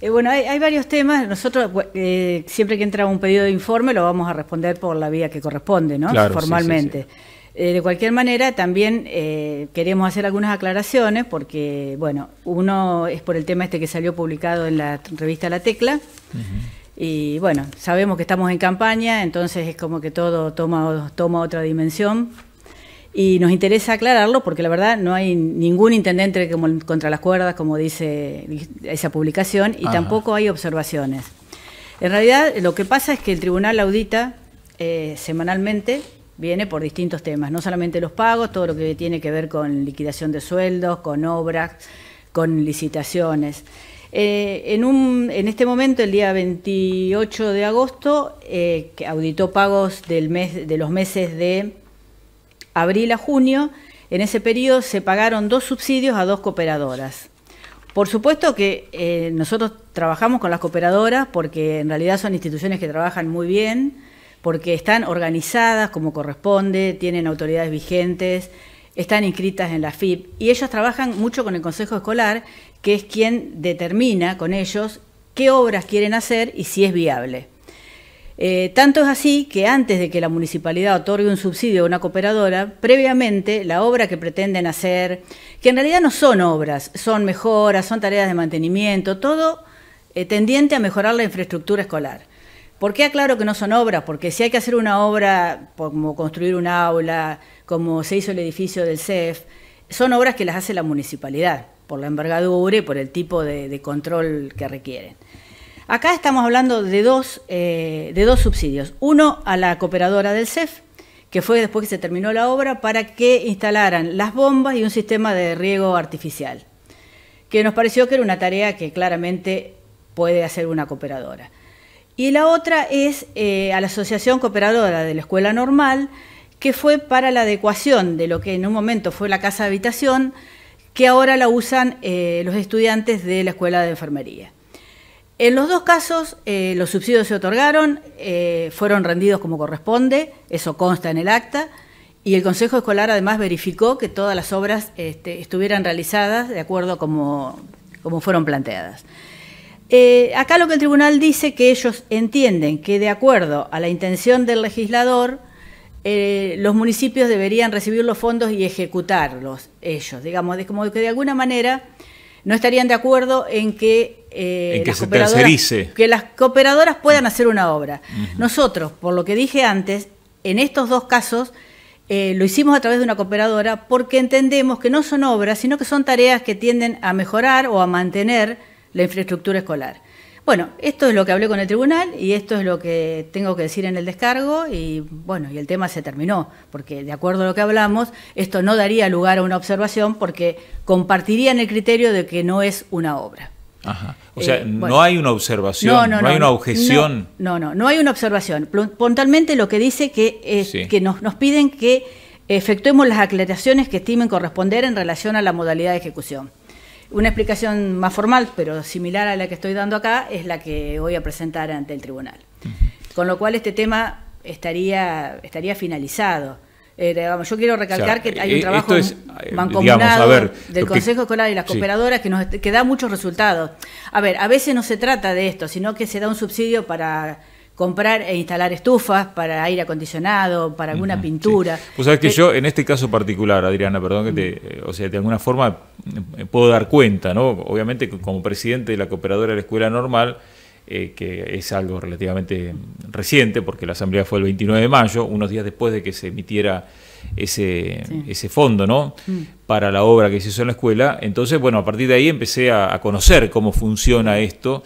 Eh, bueno, hay, varios temas. Nosotros, eh, siempre que entra un pedido de informe, lo vamos a responder por la vía que corresponde, ¿no? Formalmente. Eh, de cualquier manera, también queremos hacer algunas aclaraciones porque, bueno, uno es por el tema este que salió publicado en la revista La Tecla. Y bueno, sabemos que estamos en campaña, entonces es como que todo toma, toma otra dimensión. Y nos interesa aclararlo porque la verdad no hay ningún intendente contra las cuerdas, como dice esa publicación, y tampoco hay observaciones. En realidad lo que pasa es que el tribunal audita eh, semanalmente, viene por distintos temas, no solamente los pagos, todo lo que tiene que ver con liquidación de sueldos, con obras, con licitaciones. Eh, en, un, en este momento, el día 28 de agosto, eh, auditó pagos del mes, de los meses de abril a junio, en ese periodo se pagaron dos subsidios a dos cooperadoras. Por supuesto que eh, nosotros trabajamos con las cooperadoras porque en realidad son instituciones que trabajan muy bien, porque están organizadas como corresponde, tienen autoridades vigentes, están inscritas en la FIP y ellas trabajan mucho con el Consejo Escolar, que es quien determina con ellos qué obras quieren hacer y si es viable. Eh, tanto es así que antes de que la municipalidad otorgue un subsidio a una cooperadora, previamente la obra que pretenden hacer, que en realidad no son obras, son mejoras, son tareas de mantenimiento, todo eh, tendiente a mejorar la infraestructura escolar. ¿Por qué aclaro que no son obras? Porque si hay que hacer una obra, como construir un aula, como se hizo el edificio del CEF, son obras que las hace la municipalidad, por la envergadura y por el tipo de control que requieren. Acá estamos hablando de dos, eh, de dos subsidios. Uno a la cooperadora del CEF, que fue después que se terminó la obra, para que instalaran las bombas y un sistema de riego artificial, que nos pareció que era una tarea que claramente puede hacer una cooperadora. Y la otra es eh, a la Asociación Cooperadora de la Escuela Normal, que fue para la adecuación de lo que en un momento fue la casa de habitación, que ahora la usan eh, los estudiantes de la Escuela de Enfermería. En los dos casos, eh, los subsidios se otorgaron, eh, fueron rendidos como corresponde, eso consta en el acta, y el Consejo Escolar además verificó que todas las obras este, estuvieran realizadas de acuerdo como, como fueron planteadas. Eh, acá lo que el tribunal dice que ellos entienden que de acuerdo a la intención del legislador, los municipios deberían recibir los fondos y ejecutarlos ellos, digamos, es como que de alguna manera no estarían de acuerdo en que eh, las cooperadoras puedan mm. hacer una obra. Nosotros, por lo que dije antes, en estos dos casos eh, lo hicimos a través de una cooperadora porque entendemos que no son obras, sino que son tareas que tienden a mejorar o a mantener la infraestructura escolar. Bueno, esto es lo que hablé con el tribunal y esto es lo que tengo que decir en el descargo y bueno, y el tema se terminó, porque de acuerdo a lo que hablamos, esto no daría lugar a una observación porque compartirían el criterio de que no es una obra. Ajá. O sea, eh, no hay una observación, no, hay una objeción. No, no, no hay una observación. Puntualmente lo que dice que es que nos, nos piden que efectuemos las aclaraciones que estimen corresponder en relación a la modalidad de ejecución. Una explicación más formal, pero similar a la que estoy dando acá, es la que voy a presentar ante el tribunal. Con lo cual este tema estaría, estaría finalizado. Eh, yo quiero recalcar que hay un eh, trabajo eh, mancomunado del Consejo Escolar y las cooperadoras que, nos, que da muchos resultados. A ver, a veces no se trata de esto, sino que se da un subsidio para comprar e instalar estufas para aire acondicionado, para alguna pintura. Pues sabes que eh, yo, en este caso particular, Adriana, perdón que te, eh, o sea, de alguna forma eh, puedo dar cuenta, ¿no? Obviamente como presidente de la cooperadora de la escuela normal, que es algo relativamente reciente, porque la asamblea fue el 29 de mayo, unos días después de que se emitiera ese, ese fondo, ¿no? Mm. Para la obra que se hizo en la escuela. Entonces, bueno, a partir de ahí empecé a, a conocer cómo funciona esto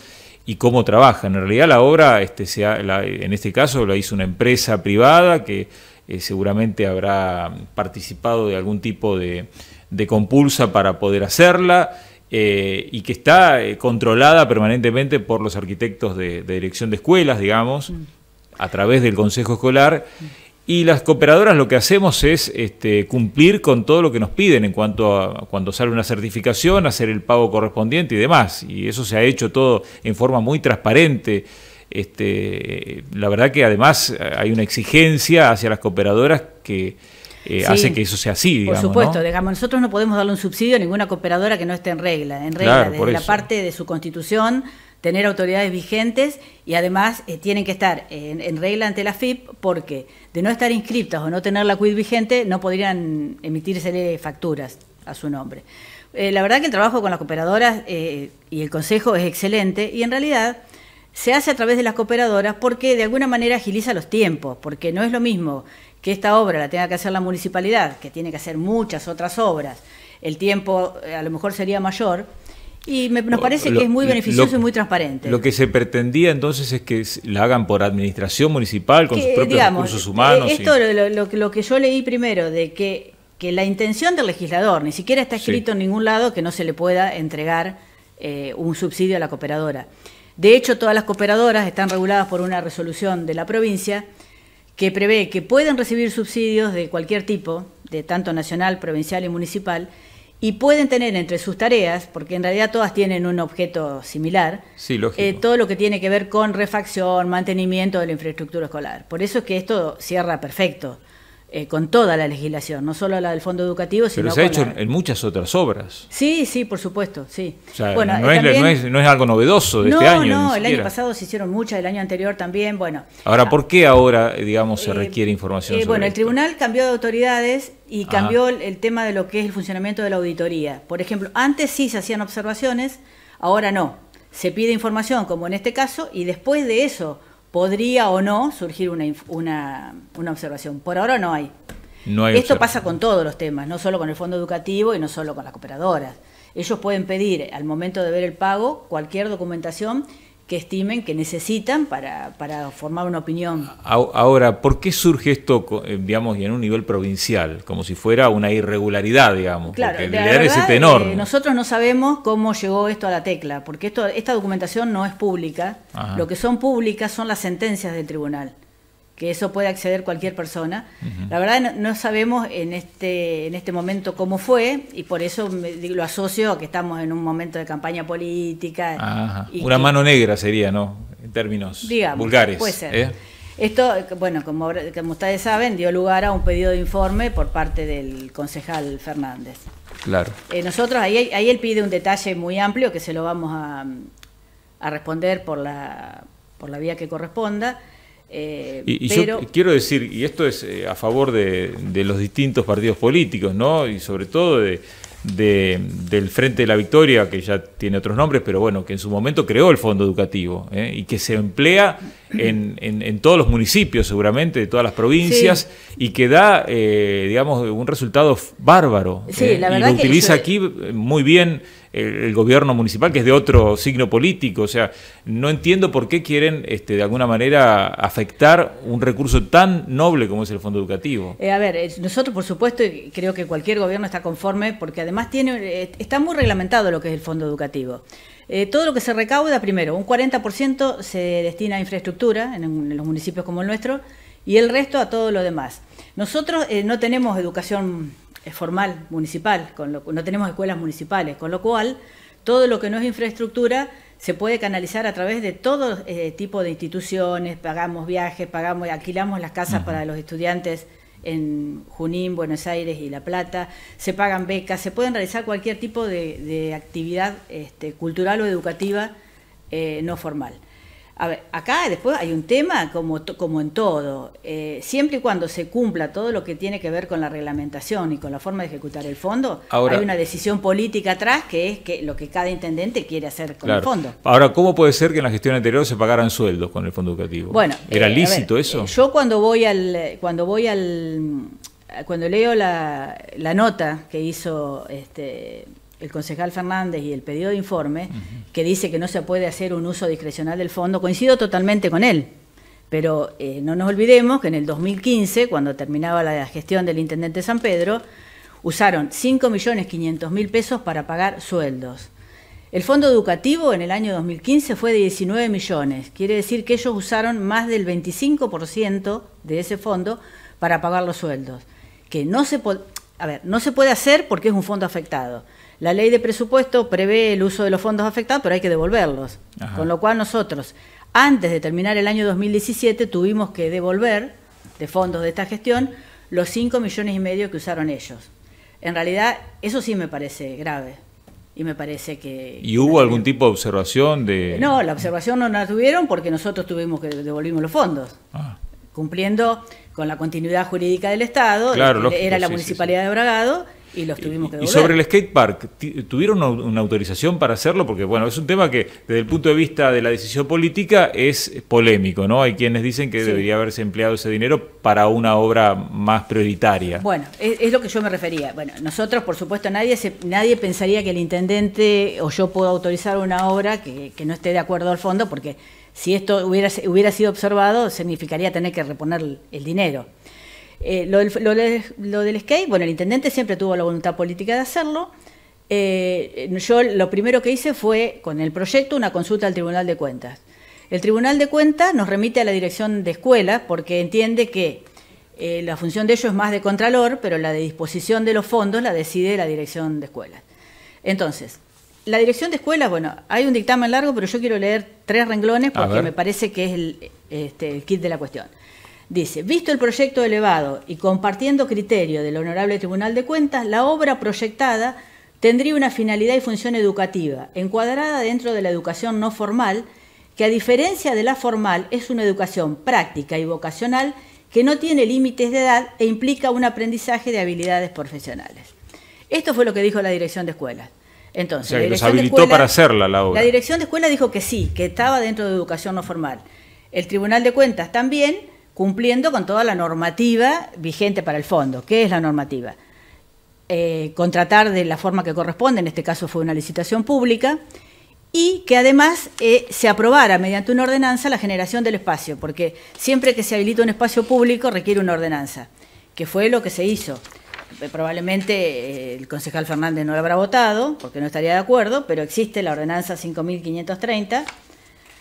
y cómo trabaja. En realidad la obra, este, en este caso, la hizo una empresa privada que eh, seguramente habrá participado de algún tipo de, compulsa para poder hacerla. Eh, y que está eh, controlada permanentemente por los arquitectos de, de dirección de escuelas, digamos, mm. a través del Consejo Escolar. Mm. Y las cooperadoras lo que hacemos es este, cumplir con todo lo que nos piden en cuanto a cuando sale una certificación, hacer el pago correspondiente y demás. Y eso se ha hecho todo en forma muy transparente. Este, la verdad que además eh, hay una exigencia hacia las cooperadoras que, eh, hace que eso sea así. por supuesto, digamos, nosotros no podemos darle un subsidio a ninguna cooperadora que no esté en regla, en regla de la parte de su constitución, tener autoridades vigentes y además eh, tienen que estar en, regla ante la FIP porque de no estar inscritas o no tener la CUID vigente no podrían emitirse facturas a su nombre. Eh, la verdad que el trabajo con las cooperadoras eh, y el consejo es excelente y en realidad se hace a través de las cooperadoras porque de alguna manera agiliza los tiempos, porque no es lo mismo que esta obra la tenga que hacer la municipalidad, que tiene que hacer muchas otras obras, el tiempo a lo mejor sería mayor, y me, nos parece que es muy beneficioso y muy transparente. Lo que se pretendía entonces es que la hagan por administración municipal, con sus propios recursos humanos. Eh, esto, lo, que yo leí primero, de que, la intención del legislador, ni siquiera está escrito en ningún lado que no se le pueda entregar eh, un subsidio a la cooperadora. De hecho, todas las cooperadoras están reguladas por una resolución de la provincia que prevé que pueden recibir subsidios de cualquier tipo, de tanto nacional, provincial y municipal, y pueden tener entre sus tareas, porque en realidad todas tienen un objeto similar, eh, todo lo que tiene que ver con refacción, mantenimiento de la infraestructura escolar. Por eso es que esto cierra perfecto. Eh, con toda la legislación, no solo la del fondo educativo, sino Pero se ha hecho en muchas otras obras. Sí, sí, por supuesto, sí. no, es, algo novedoso de este año. No, el año pasado se hicieron muchas, el año anterior también, bueno. Ahora, ¿por qué ahora, digamos, se eh, requiere información? Eh, sobre bueno, el tribunal cambió de autoridades y cambió el tema de lo que es el funcionamiento de la auditoría. Por ejemplo, antes sí se hacían observaciones, ahora no. Se pide información, como en este caso, y después de eso podría o no surgir una, una, una observación. Por ahora no hay. No hay Esto pasa con todos los temas, no solo con el fondo educativo y no solo con las cooperadoras. Ellos pueden pedir al momento de ver el pago cualquier documentación que estimen que necesitan para, para, formar una opinión. Ahora, ¿por qué surge esto, eh, digamos, y en un nivel provincial, como si fuera una irregularidad, digamos? Claro, porque verdad, es este enorme. Eh, nosotros no sabemos cómo llegó esto a la tecla, porque esto, esta documentación no es pública. Lo que son públicas son las sentencias del tribunal que eso puede acceder cualquier persona. La verdad no, sabemos en este, en este momento cómo fue y por eso lo asocio a que estamos en un momento de campaña política. Una mano negra sería, ¿no? En términos digamos, vulgares. Puede ser. ¿eh? Esto, bueno, como, ustedes saben, dio lugar a un pedido de informe por parte del concejal Fernández. Claro. Eh, nosotros, ahí, ahí él pide un detalle muy amplio que se lo vamos a, a responder por la, por la vía que corresponda. Eh, y, yo quiero decir, y esto es eh, a favor de, los distintos partidos políticos, ¿no? Y sobre todo de, del Frente de la Victoria, que ya tiene otros nombres, pero bueno, que en su momento creó el fondo educativo ¿eh? y que se emplea en, todos los municipios, seguramente, de todas las provincias, y que da, digamos, un resultado bárbaro. Sí, la verdad y lo utiliza aquí muy bien el, gobierno municipal, que es de otro signo político. O sea, no entiendo por qué quieren este, de alguna manera afectar un recurso tan noble como es el fondo educativo. Eh, a ver, eh, nosotros por supuesto, y creo que cualquier gobierno está conforme, porque además tiene, eh, está muy reglamentado lo que es el fondo educativo. todo lo que se recauda, primero, un 40% se destina a infraestructura en, los municipios como el nuestro y el resto a todo lo demás. Nosotros no tenemos educación es formal, municipal, con no tenemos escuelas municipales, con lo cual todo lo que no es infraestructura se puede canalizar a través de todo eh, tipo de instituciones, pagamos viajes, pagamos, alquilamos las casas para los estudiantes en Junín, Buenos Aires y La Plata, se pagan becas, se pueden realizar cualquier tipo de, actividad este, cultural o educativa eh, no formal. A ver, acá después hay un tema como, como en todo. Eh, siempre y cuando se cumpla todo lo que tiene que ver con la reglamentación y con la forma de ejecutar el fondo, hay una decisión política atrás que es que lo que cada intendente quiere hacer con el fondo. Ahora, ¿cómo puede ser que en la gestión anterior se pagaran sueldos con el fondo educativo? Bueno, ¿era eh, lícito eso? Eh, yo cuando voy al, cuando voy al cuando leo la, la nota que hizo este el concejal Fernández y el pedido de informe, que dice que no se puede hacer un uso discrecional del fondo, coincido totalmente con él. Pero eh, no nos olvidemos que en el 2015, cuando terminaba la gestión del intendente San Pedro, usaron 5.500.000 pesos para pagar sueldos. El fondo educativo en el año 2015 fue de 19 millones, quiere decir que ellos usaron más del 25% de ese fondo para pagar los sueldos, que no se puede hacer porque es un fondo afectado. La ley de presupuesto prevé el uso de los fondos afectados, pero hay que devolverlos. Con lo cual nosotros, antes de terminar el año 2017, tuvimos que devolver de fondos de esta gestión los 5 millones y medio que usaron ellos. En realidad, eso sí me parece grave. Y me parece que... ¿Y hubo algún tipo de observación de...? No, la observación no la tuvieron porque nosotros tuvimos que devolver los fondos. Ah. Cumpliendo con la continuidad jurídica del Estado, era la Municipalidad de Bragado y sobre el skatepark, ¿tuvieron una autorización para hacerlo? Porque, bueno, es un tema que desde el punto de vista de la decisión política es polémico, ¿no? Hay quienes dicen que debería haberse empleado ese dinero para una obra más prioritaria. Bueno, es, lo que yo me refería. Bueno, nosotros, por supuesto, nadie, nadie pensaría que el intendente o yo puedo autorizar una obra que, no esté de acuerdo al fondo, porque si esto hubiera, hubiera sido observado, significaría tener que reponer el dinero. Eh, lo, del, lo, skate, bueno, el intendente siempre tuvo la voluntad política de hacerlo. Eh, yo lo primero que hice fue, con el proyecto, una consulta al Tribunal de Cuentas. El Tribunal de Cuentas nos remite a la dirección de escuelas porque entiende que eh, la función de ellos es más de contralor, pero la de disposición de los fondos la decide la dirección de escuelas. Entonces, la dirección de escuelas, bueno, hay un dictamen largo, pero yo quiero leer tres renglones porque me parece que es el, este, el kit de la cuestión. Dice, visto el proyecto elevado y compartiendo criterio del Honorable Tribunal de Cuentas, la obra proyectada tendría una finalidad y función educativa, encuadrada dentro de la educación no formal, que a diferencia de la formal es una educación práctica y vocacional que no tiene límites de edad e implica un aprendizaje de habilidades profesionales. Esto fue lo que dijo la dirección de escuelas. Entonces, los habilitó para hacerla la obra. La dirección de escuela dijo que sí, que estaba dentro de educación no formal. El Tribunal de Cuentas también, cumpliendo con toda la normativa vigente para el fondo. ¿Qué es la normativa? Eh, contratar de la forma que corresponde, en este caso fue una licitación pública, y que además eh, se aprobara mediante una ordenanza la generación del espacio, porque siempre que se habilita un espacio público requiere una ordenanza, que fue lo que se hizo. Eh, probablemente el concejal Fernández no lo habrá votado, porque no estaría de acuerdo, pero existe la ordenanza 5530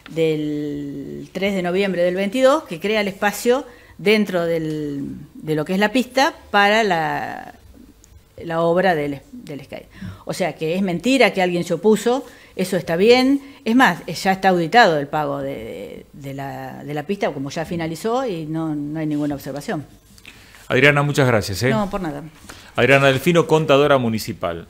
del 3 de noviembre del 22 que crea el espacio dentro del, de lo que es la pista para la, la obra del, del Sky. O sea que es mentira que alguien se opuso, eso está bien. Es más, ya está auditado el pago de, de, la, de la, pista, como ya finalizó y no, no hay ninguna observación. Adriana, muchas gracias. ¿eh? No, por nada. Adriana Delfino, contadora municipal.